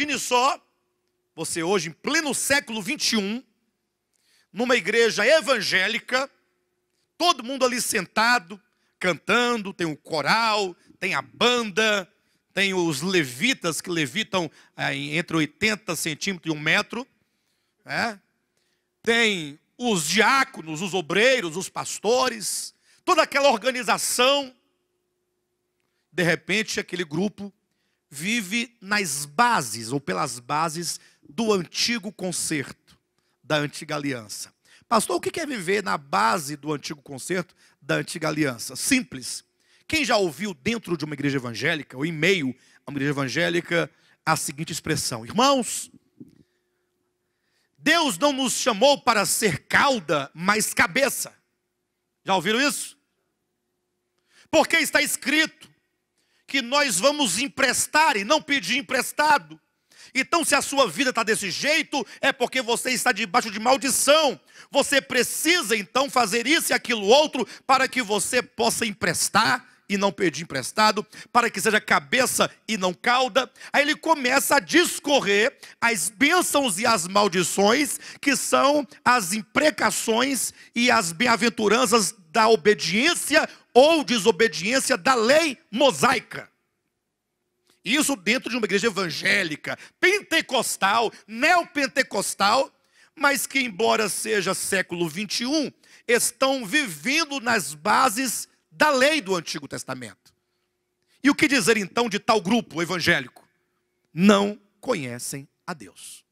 Imagine só, você hoje, em pleno século 21, numa igreja evangélica, todo mundo ali sentado, cantando, tem o coral, tem a banda, tem os levitas que levitam é, entre 80 centímetros e um metro, né? tem os diáconos, os obreiros, os pastores, toda aquela organização. De repente, aquele grupo vive nas bases ou pelas bases do antigo concerto, da antiga aliança. Pastor, o que é viver na base do antigo concerto, da antiga aliança? Simples. Quem já ouviu dentro de uma igreja evangélica, ou em meio a uma igreja evangélica, a seguinte expressão: Irmãos, Deus não nos chamou para ser cauda, mas cabeça. Já ouviram isso? Porque está escrito: que nós vamos emprestar e não pedir emprestado. Então, se a sua vida está desse jeito, é porque você está debaixo de maldição. Você precisa então fazer isso e aquilo outro para que você possa emprestar e não pedir emprestado, para que seja cabeça e não cauda. Aí ele começa a discorrer as bênçãos e as maldições, que são as imprecações e as bem-aventuranças da obediência ou desobediência da lei mosaica. Isso dentro de uma igreja evangélica, pentecostal, neopentecostal, mas que, embora seja século 21, estão vivendo nas bases da lei do Antigo Testamento. E o que dizer então de tal grupo evangélico? Não conhecem a Deus.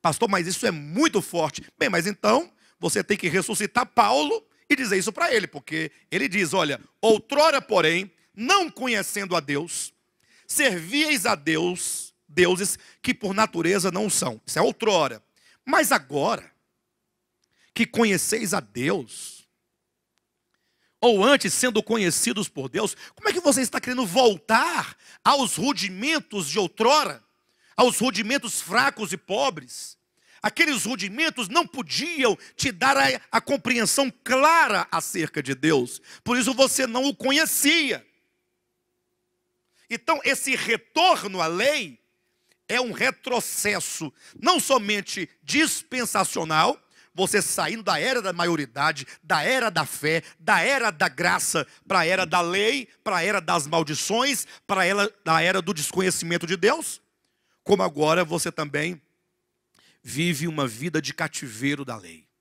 Pastor, mas isso é muito forte. Bem, mas então você tem que ressuscitar Paulo e dizer isso para ele, porque ele diz: olha, outrora, porém, não conhecendo a Deus, servieis a Deus, deuses que por natureza não são. Isso é outrora. Mas agora que conheceis a Deus, ou antes sendo conhecidos por Deus, como é que você está querendo voltar aos rudimentos de outrora, aos rudimentos fracos e pobres? Aqueles rudimentos não podiam te dar a, a compreensão clara acerca de Deus, por isso você não o conhecia. Então, esse retorno à lei é um retrocesso, não somente dispensacional, você saindo da era da maioridade, da era da fé, da era da graça, para a era da lei, para a era das maldições, para a era do desconhecimento de Deus, como agora você também vive uma vida de cativeiro da lei.